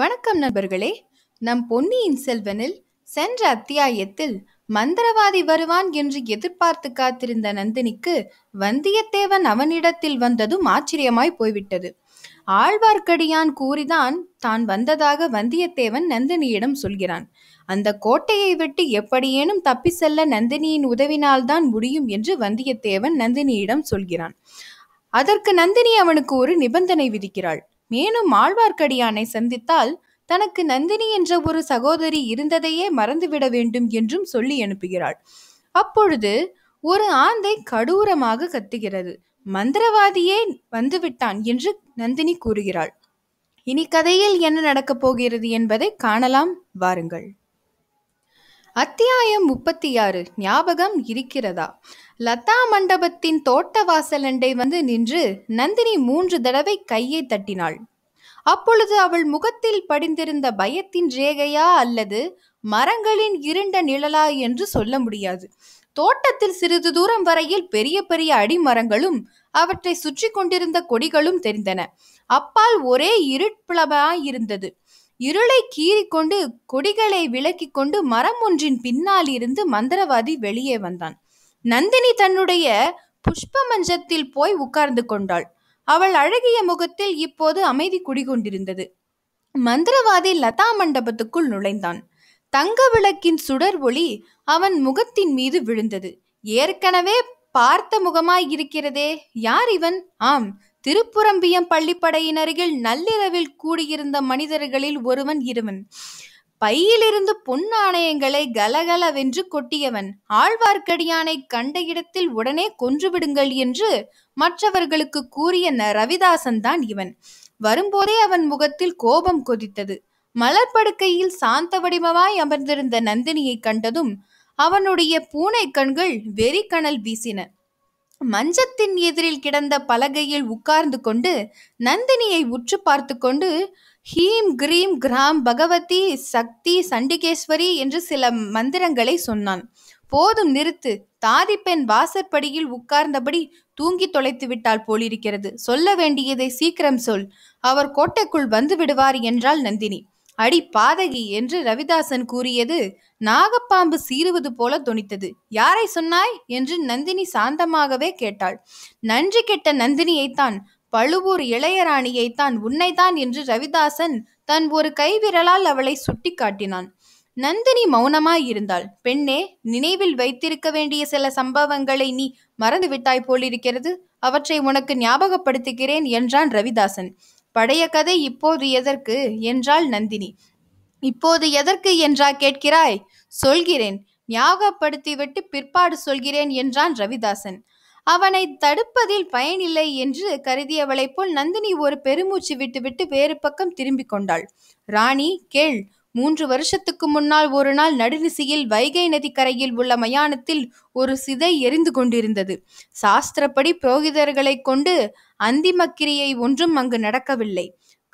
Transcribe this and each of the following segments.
வணக்கம் நண்பர்களே நம் பொன்னியின் செல்வனில் சென்ற அத்தியாயத்தில் மந்திரவாதி வருவான் என்று எதிர்பார்த்து காத்திருந்த நந்தினிக்கு வந்தியத்தேவன் அவனிடத்தில் வந்ததும் ஆச்சரியமாய் போய்விட்டது ஆழ்வார்க்கடியான் கூறிதான் தான் வந்ததாக வந்தியத்தேவன் நந்தினியிடம் சொல்கிறான் அந்த கோட்டையை விட்டு எப்படியேனும் தப்பி செல்ல நந்தினியின் உதவினால்தான் முடியும் என்று வந்தியத்தேவன் நந்தினியிடம் சொல்கிறான் அதற்கு நந்தினி அவனுக்கு ஒரு நிபந்தனை விதிக்கிறாள் மேலும் ஆழ்வார்க்கடியானை சந்தித்தால் தனக்கு நந்தினி என்ற ஒரு சகோதரி இருந்ததையே மறந்துவிட வேண்டும் என்றும் சொல்லி அனுப்புகிறாள் அப்பொழுது ஒரு ஆந்தை கடூரமாக கத்துகிறது மந்திரவாதியே வந்துவிட்டான் என்று நந்தினி கூறுகிறாள் இனி கதையில் என்ன நடக்கப் போகிறது என்பதை காணலாம் வாருங்கள் அத்தியாயம் முப்பத்தி ஆறு ஞாபகம் இருக்கிறதா லதா மண்டபத்தின் தோட்ட வாசலண்டை வந்து நின்று நந்தினி மூன்று தடவை கையை தட்டினாள் அப்பொழுது அவள் முகத்தில் படிந்திருந்த பயத்தின் ரேகையா அல்லது மரங்களின் இருண்ட நிழலா என்று சொல்ல முடியாது தோட்டத்தில் சிறிது தூரம் வரையில் பெரிய பெரிய அடிமரங்களும் அவற்றை சுற்றி கொண்டிருந்த கொடிகளும் தெரிந்தன அப்பால் ஒரே இருட்பிளமாய் இருந்தது இருளை கீறிக்கொண்டு கொடிகளை விலக்கிக் கொண்டு மரம் ஒன்றின் பின்னால் இருந்து மந்திரவாதி வெளியே வந்தான் நந்தினி தன்னுடைய புஷ்ப மஞ்சத்தில் போய் உட்கார்ந்து கொண்டாள் அவள் அழகிய முகத்தில் இப்போது அமைதி குடிகொண்டிருந்தது மந்திரவாதி லதா மண்டபத்துக்குள் நுழைந்தான் தங்க விளக்கின் சுடர் ஒளி அவன் முகத்தின் மீது விழுந்தது ஏற்கனவே பார்த்த முகமாய் இருக்கிறதே யார் இவன் ஆம் திருப்புறம்பியம் பள்ளிப்படையினருகில் நள்ளிரவில் கூடியிருந்த மனிதர்களில் ஒருவன் இருவன் பையிலிருந்து பொன் ஆணையங்களை கலகலவென்று கொட்டியவன் ஆழ்வார்க்கடியானை கண்ட இடத்தில் உடனே கொன்றுவிடுங்கள் என்று மற்றவர்களுக்கு கூறிய ரவிதாசன் தான் இவன் வரும்போதே அவன் முகத்தில் கோபம் கொதித்தது மலர்படுக்கையில் சாந்த வடிவமாய் அமர்ந்திருந்த நந்தினியை கண்டதும் அவனுடைய பூனை கண்கள் வெறிக்கணல் வீசின மஞ்சத்தின் எதிரில் கிடந்த பலகையில் உட்கார்ந்து கொண்டு நந்தினியை உற்று பார்த்து கொண்டு ஹீம் கிரீம் கிராம் பகவதி சக்தி சண்டிகேஸ்வரி என்று சில மந்திரங்களை சொன்னான் போதும் நிறுத்து தாதி பெண் வாசற்படியில் உட்கார்ந்தபடி தூங்கி தொலைத்து விட்டால் போலிருக்கிறது சொல்ல வேண்டியதை சீக்கிரம் சொல் அவர் கோட்டைக்குள் வந்து விடுவார் என்றாள் நந்தினி அடி பாதகி என்று ரவிதாசன் கூறியது நாகப்பாம்பு சீறுவது போல துணித்தது யாரை சொன்னாய் என்று நந்தினி சாந்தமாகவே கேட்டாள் நன்றி கெட்ட நந்தினியைத்தான் பழுவூர் இளையராணியைத்தான் உன்னைத்தான் என்று ரவிதாசன் தன் ஒரு கைவிரலால் அவளை சுட்டி காட்டினான் நந்தினி மௌனமாய் இருந்தாள் பெண்ணே நினைவில் வைத்திருக்க வேண்டிய சில சம்பவங்களை நீ மறந்துவிட்டாய் போலிருக்கிறது அவற்றை உனக்கு ஞாபகப்படுத்துகிறேன் என்றான் ரவிதாசன் பழைய கதை இப்போது எதற்கு என்றாள் நந்தினி இப்போது எதற்கு என்றா கேட்கிறாய் சொல்கிறேன் ஞாபகப்படுத்திவிட்டு பிற்பாடு சொல்கிறேன் என்றான் ரவிதாசன் அவனை தடுப்பதில் பயனில்லை என்று கருதியவளைப் போல் நந்தினி ஒரு பெருமூச்சு விட்டுவிட்டு வேறு பக்கம் திரும்பிக் கொண்டாள் ராணி கேள் மூன்று வருஷத்துக்கு முன்னால் ஒரு நாள் நடுநிசியில் வைகை நதிக்கரையில் உள்ள மயானத்தில் ஒரு சிதை எரிந்து கொண்டிருந்தது சாஸ்திரப்படி புரோகிதர்களை கொண்டு அந்திம கிரியை ஒன்றும் அங்கு நடக்கவில்லை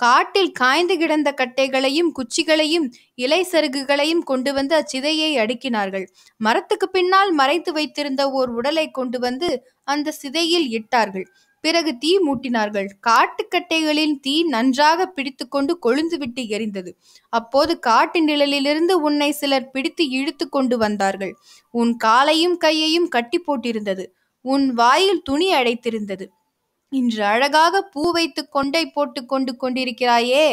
காட்டில் காய்ந்து கிடந்த கட்டைகளையும் குச்சிகளையும் இலை சருகுகளையும் கொண்டு வந்து அச்சிதையை அடுக்கினார்கள் மரத்துக்கு பின்னால் மறைத்து வைத்திருந்த ஓர் உடலை கொண்டு வந்து அந்த சிதையில் இட்டார்கள் பிறகு தீ மூட்டினார்கள் காட்டுக்கட்டைகளின் தீ நன்றாக பிடித்து கொண்டு கொழுந்துவிட்டு எரிந்தது அப்போது காட்டு நிழலிலிருந்து உன்னை சிலர் பிடித்து இழுத்து கொண்டு வந்தார்கள் உன் காலையும் கையையும் கட்டி போட்டிருந்தது உன் வாயில் துணி அடைத்திருந்தது இன்று அழகாக பூ வைத்து கொண்டை போட்டு கொண்டு கொண்டிருக்கிறாயே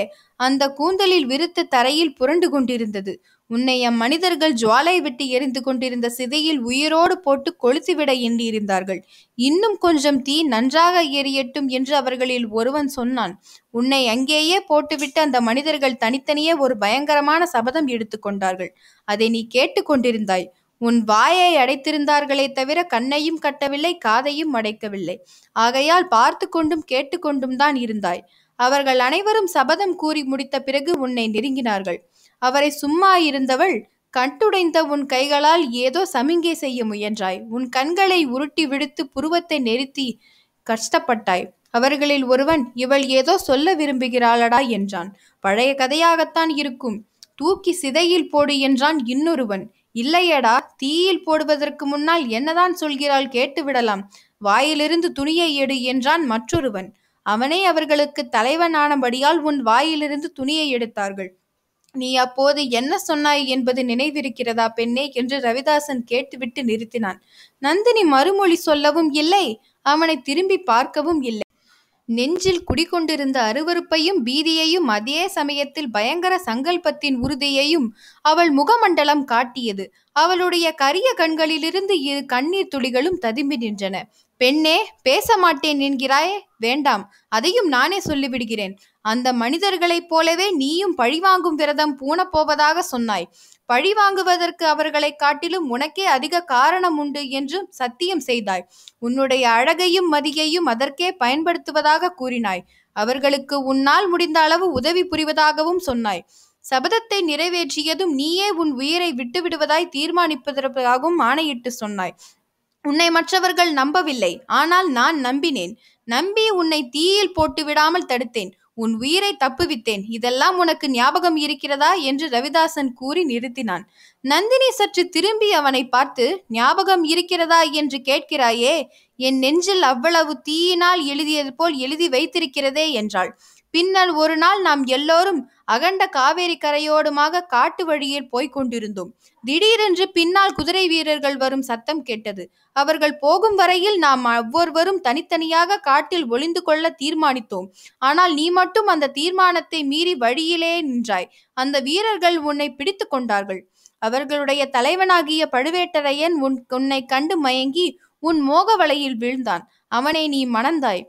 அந்த கூந்தலில் விருத்த தரையில் புரண்டு கொண்டிருந்தது உன்னை அம்மனிதர்கள் ஜுவாலை விட்டு எரிந்து கொண்டிருந்த சிதையில் உயிரோடு போட்டு கொளுத்துவிட எண்ணியிருந்தார்கள் இன்னும் கொஞ்சம் தீ நன்றாக எரியட்டும் என்று அவர்களில் ஒருவன் சொன்னான் உன்னை அங்கேயே போட்டுவிட்டு அந்த மனிதர்கள் தனித்தனியே ஒரு பயங்கரமான சபதம் எடுத்துக்கொண்டார்கள் அதை நீ கேட்டுக்கொண்டிருந்தாய் உன் வாயை அடைத்திருந்தார்களே தவிர கண்ணையும் கட்டவில்லை காதையும் அடைக்கவில்லை ஆகையால் பார்த்து கொண்டும் கேட்டுக்கொண்டும் தான் இருந்தாய் அவர்கள் அனைவரும் சபதம் கூறி முடித்த பிறகு உன்னை நெருங்கினார்கள் அவரை சும்மா இருந்தவள் கட்டுடைந்த உன் கைகளால் ஏதோ சமிங்கை செய்ய முயன்றாய் உன் கண்களை உருட்டி விடுத்து புருவத்தை நெருத்தி கஷ்டப்பட்டாய் அவர்களில் ஒருவன் இவள் ஏதோ சொல்ல விரும்புகிறாளடா என்றான் பழைய கதையாகத்தான் இருக்கும் தூக்கி சிதையில் போடு என்றான் இன்னொருவன் இல்லையடா தீயில் போடுவதற்கு முன்னால் என்னதான் சொல்கிறாள் கேட்டுவிடலாம் வாயிலிருந்து துணியை எடு என்றான் மற்றொருவன் அவனே அவர்களுக்கு தலைவனானபடியால் உன் வாயிலிருந்து துணியை எடுத்தார்கள் நீ அப்போது என்ன சொன்னாய் என்பது நினைவிருக்கிறதா பெண்ணே என்று ரவிதாசன் கேட்டுவிட்டு நிறுத்தினான் நந்தினி மறுமொழி சொல்லவும் இல்லை அவனை திரும்பி பார்க்கவும் இல்லை நெஞ்சில் குடிகொண்டிருந்த அருவறுப்பையும் பீதியையும் அதே சமயத்தில் பயங்கர சங்கல்பத்தின் உறுதியையும் அவள் முகமண்டலம் காட்டியது அவளுடைய கரிய கண்களிலிருந்து இரு கண்ணீர் துளிகளும் ததும்பி நின்றன பெண்ணே பேச மாட்டேன் என்கிறாயே வேண்டாம் அதையும் நானே சொல்லிவிடுகிறேன் அந்த மனிதர்களைப் போலவே நீயும் பழிவாங்கும் விரதம் பூணப்போவதாக சொன்னாய் பழி வாங்குவதற்கு அவர்களை காட்டிலும் உனக்கே அதிக காரணம் உண்டு என்று சத்தியம் செய்தாய் உன்னுடைய அழகையும் மதியையும் அதற்கே பயன்படுத்துவதாக கூறினாய் அவர்களுக்கு உன்னால் முடிந்த அளவு உதவி புரிவதாகவும் சொன்னாய் சபதத்தை நிறைவேற்றியதும் நீயே உன் உயிரை விட்டுவிடுவதாய் தீர்மானிப்பதற்காகவும் ஆணையிட்டு சொன்னாய் உன்னை மற்றவர்கள் நம்பவில்லை ஆனால் நான் நம்பினேன் நம்பி உன்னை தீயில் போட்டு விடாமல் தடுத்தேன் உன் உயிரை தப்புவித்தேன் இதெல்லாம் உனக்கு ஞாபகம் இருக்கிறதா என்று ரவிதாசன் கூறி நிறுத்தினான் நந்தினி சற்று திரும்பி அவனை பார்த்து ஞாபகம் இருக்கிறதா என்று கேட்கிறாயே என் நெஞ்சில் அவ்வளவு தீயினால் எழுதியது போல் எழுதி வைத்திருக்கிறதே என்றாள் பின்னர் ஒரு நாள் நாம் எல்லோரும் அகண்ட காவேரி கரையோடுமாக காட்டு வழியில் போய்கொண்டிருந்தோம் திடீரென்று பின்னால் குதிரை வீரர்கள் வரும் சத்தம் கேட்டது அவர்கள் போகும் வரையில் நாம் ஒவ்வொருவரும் தனித்தனியாக காட்டில் ஒளிந்து கொள்ள தீர்மானித்தோம் ஆனால் நீ மட்டும் அந்த தீர்மானத்தை மீறி வழியிலே நின்றாய் அந்த வீரர்கள் உன்னை பிடித்து கொண்டார்கள் அவர்களுடைய தலைவனாகிய பழுவேட்டரையன் உன் உன்னை கண்டு மயங்கி உன் மோக வலையில் வீழ்ந்தான் அவனை நீ மணந்தாய்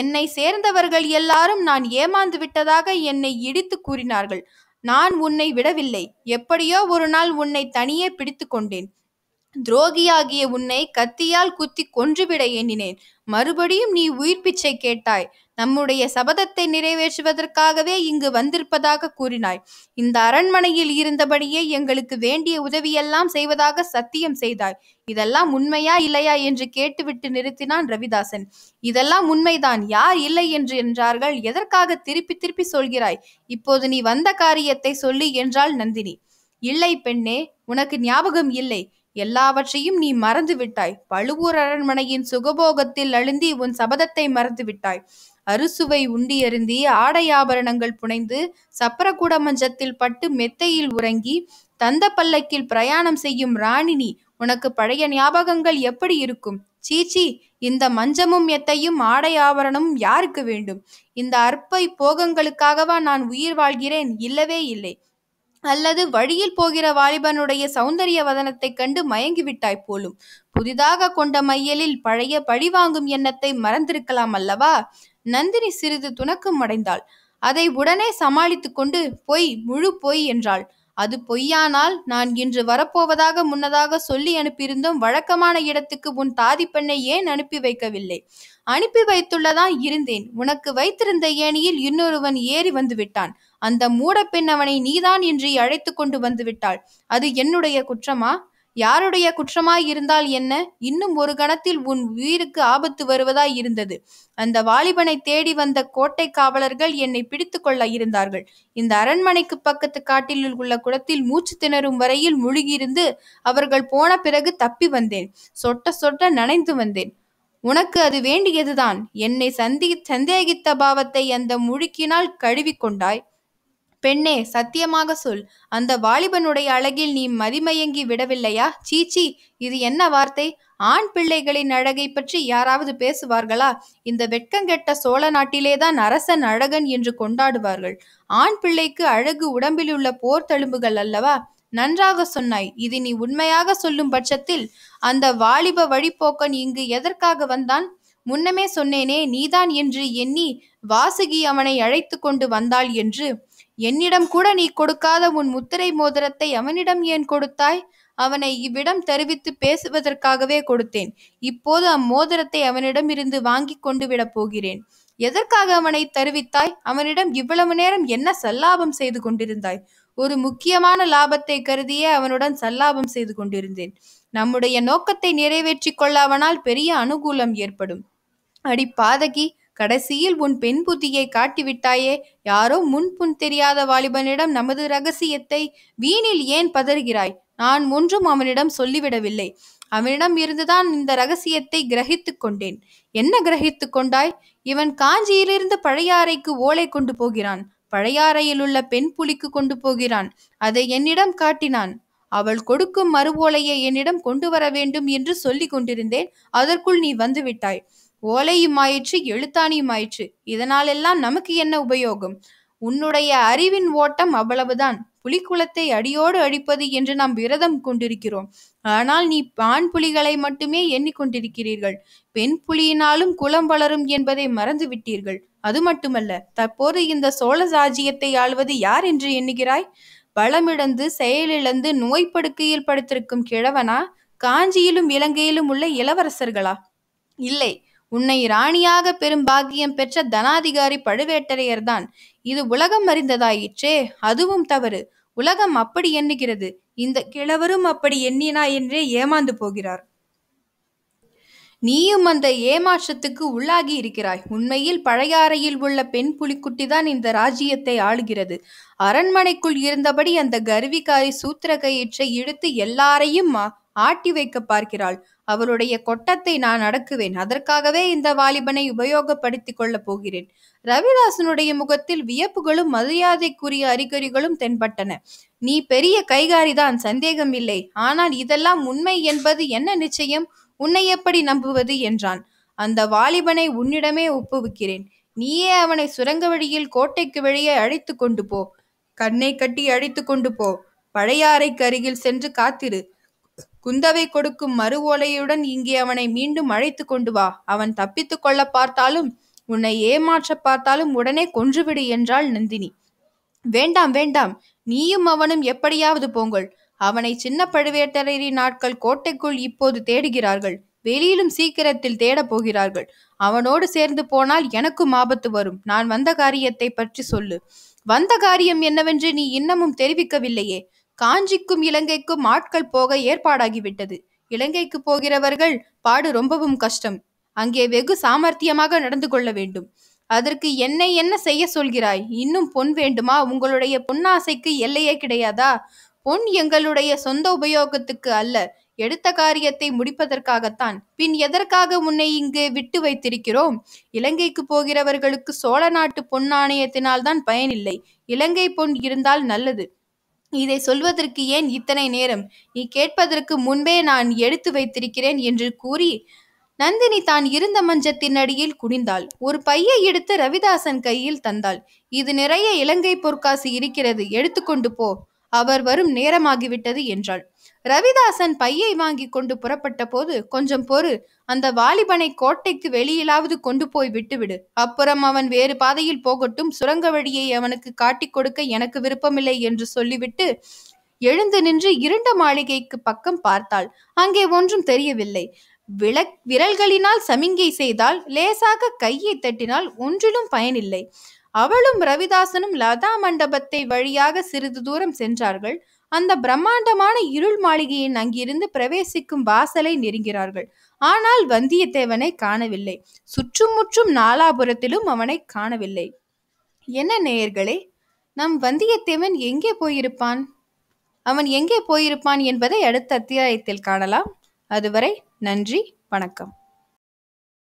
என்னை சேர்ந்தவர்கள் எல்லாரும் நான் ஏமாந்து விட்டதாக என்னை இடித்து கூறினார்கள் நான் உன்னை விடவில்லை எப்படியோ ஒரு நாள் உன்னை தனியே பிடித்து கொண்டேன் துரோகியாகிய உன்னை கத்தியால் குத்தி கொன்றுவிட எண்ணினேன் மறுபடியும் நீ உயிர் பிச்சை கேட்டாய் நம்முடைய சபதத்தை நிறைவேற்றுவதற்காகவே இங்கு வந்திருப்பதாக கூறினாய் இந்த அரண்மனையில் இருந்தபடியே எங்களுக்கு வேண்டிய உதவியெல்லாம் செய்வதாக சத்தியம் செய்தாய் இதெல்லாம் உண்மையா இல்லையா என்று கேட்டுவிட்டு நிறுத்தினான் ரவிதாசன் இதெல்லாம் உண்மைதான் யார் இல்லை என்று என்றார்கள் எதற்காக திருப்பி திருப்பி சொல்கிறாய் இப்போது நீ வந்த காரியத்தை சொல்லி என்றாள் நந்தினி இல்லை பெண்ணே உனக்கு ஞாபகம் இல்லை எல்லாவற்றையும் நீ மறந்து விட்டாய் பழுவூர் அரண்மனையின் சுகபோகத்தில் அழுந்தி உன் சபதத்தை மறந்து விட்டாய் அறுசுவை உண்டி அருந்தி ஆடை ஆபரணங்கள் புனைந்து சப்பரக்கூட மஞ்சத்தில் பட்டு மெத்தையில் உறங்கி தந்த பல்லக்கில் பிரயாணம் செய்யும் ராணினி உனக்கு பழைய ஞாபகங்கள் எப்படி இருக்கும் சீச்சி இந்த மஞ்சமும் எத்தையும் ஆடை ஆவரணமும் யாருக்கு வேண்டும் இந்த அற்பை போகங்களுக்காகவா நான் உயிர் வாழ்கிறேன் இல்லவே இல்லை அல்லது வழியில் போகிற வாலிபனுடைய சௌந்தரிய வதனத்தைக் கண்டு மயங்கிவிட்டாய் போலும் புதிதாக கொண்ட மையலில் பழைய பழிவாங்கும் எண்ணத்தை மறந்திருக்கலாம் அல்லவா நந்தினி சிறிது துணக்கம் அடைந்தாள் அதை உடனே சமாளித்து கொண்டு பொய் முழு பொய் என்றாள் அது பொய்யானால் நான் இன்று வரப்போவதாக முன்னதாக சொல்லி அனுப்பியிருந்தும் வழக்கமான இடத்துக்கு உன் தாதி பெண்ணை ஏன் அனுப்பி வைக்கவில்லை அனுப்பி வைத்துள்ளதான் இருந்தேன் உனக்கு வைத்திருந்த ஏணியில் இன்னொருவன் ஏறி வந்துவிட்டான் அந்த மூட பெண் அவனை நீதான் இன்று அழைத்து கொண்டு வந்துவிட்டாள் அது என்னுடைய குற்றமா யாருடைய குற்றமாய் இருந்தால் என்ன இன்னும் ஒரு கணத்தில் உன் உயிருக்கு ஆபத்து வருவதாய் இருந்தது அந்த வாலிபனை தேடி வந்த கோட்டை காவலர்கள் என்னை பிடித்து கொள்ள இருந்தார்கள் இந்த அரண்மனைக்கு பக்கத்து காட்டில் உள்ள குளத்தில் மூச்சு திணறும் வரையில் முழுகியிருந்து அவர்கள் போன பிறகு தப்பி வந்தேன் சொட்ட சொட்ட நனைந்து வந்தேன் உனக்கு அது வேண்டியதுதான் என்னை சந்தி சந்தேகித்த பாவத்தை அந்த முழுக்கினால் கொண்டாய் பெண்ணே சத்தியமாக சொல் அந்த வாலிபனுடைய அழகில் நீ மதிமயங்கி விடவில்லையா சீச்சி இது என்ன வார்த்தை ஆண் பிள்ளைகளின் அழகை பற்றி யாராவது பேசுவார்களா இந்த வெட்கங்கெட்ட சோழ நாட்டிலேதான் அரசன் அழகன் என்று கொண்டாடுவார்கள் ஆண் பிள்ளைக்கு அழகு உள்ள போர் தழும்புகள் அல்லவா நன்றாக சொன்னாய் இது நீ உண்மையாக சொல்லும் பட்சத்தில் அந்த வாலிப வழிபோக்கன் இங்கு எதற்காக வந்தான் முன்னமே சொன்னேனே நீதான் என்று எண்ணி வாசுகி அவனை அழைத்து கொண்டு வந்தாள் என்று என்னிடம் கூட நீ கொடுக்காத உன் முத்திரை மோதிரத்தை அவனிடம் ஏன் கொடுத்தாய் அவனை இவ்விடம் தெரிவித்து பேசுவதற்காகவே கொடுத்தேன் இப்போது அம்மோதிரத்தை அவனிடம் இருந்து வாங்கி கொண்டு விடப் போகிறேன் எதற்காக அவனை தருவித்தாய் அவனிடம் இவ்வளவு நேரம் என்ன சல்லாபம் செய்து கொண்டிருந்தாய் ஒரு முக்கியமான லாபத்தை கருதியே அவனுடன் சல்லாபம் செய்து கொண்டிருந்தேன் நம்முடைய நோக்கத்தை நிறைவேற்றி கொள்ள அவனால் பெரிய அனுகூலம் ஏற்படும் அடி பாதகி கடைசியில் உன் பெண் புத்தியை காட்டிவிட்டாயே யாரோ முன்புன் தெரியாத வாலிபனிடம் நமது ரகசியத்தை வீணில் ஏன் பதறுகிறாய் நான் ஒன்றும் அவனிடம் சொல்லிவிடவில்லை அவனிடம் இருந்துதான் இந்த ரகசியத்தை கிரகித்து கொண்டேன் என்ன கிரகித்து கொண்டாய் இவன் காஞ்சியிலிருந்து பழையாறைக்கு ஓலை கொண்டு போகிறான் பழையாறையில் உள்ள பெண் புலிக்கு கொண்டு போகிறான் அதை என்னிடம் காட்டினான் அவள் கொடுக்கும் மறுவோலையை என்னிடம் கொண்டு வர வேண்டும் என்று சொல்லி கொண்டிருந்தேன் அதற்குள் நீ வந்துவிட்டாய் ஓலையுமாயிற்று இதனால் இதனாலெல்லாம் நமக்கு என்ன உபயோகம் உன்னுடைய அறிவின் ஓட்டம் அவ்வளவுதான் புலிக்குலத்தை அடியோடு அழிப்பது என்று நாம் விரதம் கொண்டிருக்கிறோம் ஆனால் நீ ஆண் புலிகளை மட்டுமே எண்ணிக்கொண்டிருக்கிறீர்கள் பெண் புலியினாலும் குலம் வளரும் என்பதை மறந்து விட்டீர்கள் அது மட்டுமல்ல தற்போது இந்த சோழ சாஜ்யத்தை ஆள்வது யார் என்று எண்ணுகிறாய் பலமிழந்து செயலிழந்து படுக்கையில் படுத்திருக்கும் கிழவனா காஞ்சியிலும் இலங்கையிலும் உள்ள இளவரசர்களா இல்லை உன்னை ராணியாக பெரும் பாக்கியம் பெற்ற தனாதிகாரி பழுவேட்டரையர்தான் இது உலகம் அறிந்ததாயிற்றே அதுவும் தவறு உலகம் அப்படி எண்ணுகிறது இந்த கிழவரும் அப்படி எண்ணினா என்றே ஏமாந்து போகிறார் நீயும் அந்த ஏமாற்றத்துக்கு உள்ளாகி இருக்கிறாய் உண்மையில் பழையாறையில் உள்ள பெண் புலிக்குட்டிதான் இந்த ராஜ்யத்தை ஆளுகிறது அரண்மனைக்குள் இருந்தபடி அந்த கர்விகாரி சூத்திர கயிற்றை இழுத்து எல்லாரையும் ஆட்டி வைக்க பார்க்கிறாள் அவளுடைய கொட்டத்தை நான் அடக்குவேன் அதற்காகவே இந்த வாலிபனை உபயோகப்படுத்திக் கொள்ளப் போகிறேன் ரவிதாசனுடைய முகத்தில் வியப்புகளும் மரியாதைக்குரிய அறிகுறிகளும் தென்பட்டன நீ பெரிய கைகாரிதான் சந்தேகம் இல்லை ஆனால் இதெல்லாம் உண்மை என்பது என்ன நிச்சயம் உன்னை எப்படி நம்புவது என்றான் அந்த வாலிபனை உன்னிடமே ஒப்புவிக்கிறேன் நீயே அவனை சுரங்க வழியில் கோட்டைக்கு வெளியே அழைத்து கொண்டு போ கண்ணை கட்டி அழைத்து கொண்டு போ பழையாறைக்கு அருகில் சென்று காத்திரு குந்தவை கொடுக்கும் மறு ஓலையுடன் இங்கே அவனை மீண்டும் அழைத்து கொண்டு வா அவன் தப்பித்து கொள்ள பார்த்தாலும் உன்னை ஏமாற்ற பார்த்தாலும் உடனே கொன்றுவிடு என்றாள் நந்தினி வேண்டாம் வேண்டாம் நீயும் அவனும் எப்படியாவது போங்கள் அவனை சின்ன பழுவேட்டரையரின் நாட்கள் கோட்டைக்குள் இப்போது தேடுகிறார்கள் வெளியிலும் சீக்கிரத்தில் தேடப் போகிறார்கள் அவனோடு சேர்ந்து போனால் எனக்கும் ஆபத்து வரும் நான் வந்த காரியத்தை பற்றி சொல்லு வந்த காரியம் என்னவென்று நீ இன்னமும் தெரிவிக்கவில்லையே காஞ்சிக்கும் இலங்கைக்கும் ஆட்கள் போக ஏற்பாடாகிவிட்டது இலங்கைக்கு போகிறவர்கள் பாடு ரொம்பவும் கஷ்டம் அங்கே வெகு சாமர்த்தியமாக நடந்து கொள்ள வேண்டும் அதற்கு என்னை என்ன செய்ய சொல்கிறாய் இன்னும் பொன் வேண்டுமா உங்களுடைய பொன்னாசைக்கு எல்லையே கிடையாதா பொன் எங்களுடைய சொந்த உபயோகத்துக்கு அல்ல எடுத்த காரியத்தை முடிப்பதற்காகத்தான் பின் எதற்காக உன்னை இங்கு விட்டு வைத்திருக்கிறோம் இலங்கைக்கு போகிறவர்களுக்கு சோழ நாட்டு பொன் ஆணையத்தினால் தான் பயனில்லை இலங்கை பொன் இருந்தால் நல்லது இதை சொல்வதற்கு ஏன் இத்தனை நேரம் நீ கேட்பதற்கு முன்பே நான் எடுத்து வைத்திருக்கிறேன் என்று கூறி நந்தினி தான் இருந்த மஞ்சத்தின் அடியில் குனிந்தாள் ஒரு பையை எடுத்து ரவிதாசன் கையில் தந்தாள் இது நிறைய இலங்கை பொற்காசு இருக்கிறது எடுத்துக்கொண்டு போ அவர் வரும் நேரமாகிவிட்டது என்றாள் ரவிதாசன் பையை வாங்கி கொண்டு புறப்பட்ட போது கொஞ்சம் பொறு அந்த வாலிபனை கோட்டைக்கு வெளியிலாவது கொண்டு போய் விட்டுவிடு அப்புறம் அவன் வேறு பாதையில் போகட்டும் சுரங்க வழியை அவனுக்கு காட்டிக் கொடுக்க எனக்கு விருப்பமில்லை என்று சொல்லிவிட்டு எழுந்து நின்று இருண்ட மாளிகைக்கு பக்கம் பார்த்தாள் அங்கே ஒன்றும் தெரியவில்லை விளக் விரல்களினால் சமிங்கை செய்தால் லேசாக கையை தட்டினால் ஒன்றிலும் பயனில்லை அவளும் ரவிதாசனும் லதா மண்டபத்தை வழியாக சிறிது தூரம் சென்றார்கள் அந்த பிரம்மாண்டமான இருள் மாளிகையின் அங்கிருந்து பிரவேசிக்கும் வாசலை நெருங்கிறார்கள் ஆனால் வந்தியத்தேவனை காணவில்லை சுற்றும் முற்றும் நாலாபுரத்திலும் அவனை காணவில்லை என்ன நேயர்களே நம் வந்தியத்தேவன் எங்கே போயிருப்பான் அவன் எங்கே போயிருப்பான் என்பதை அடுத்த அத்தியாயத்தில் காணலாம் அதுவரை நன்றி வணக்கம்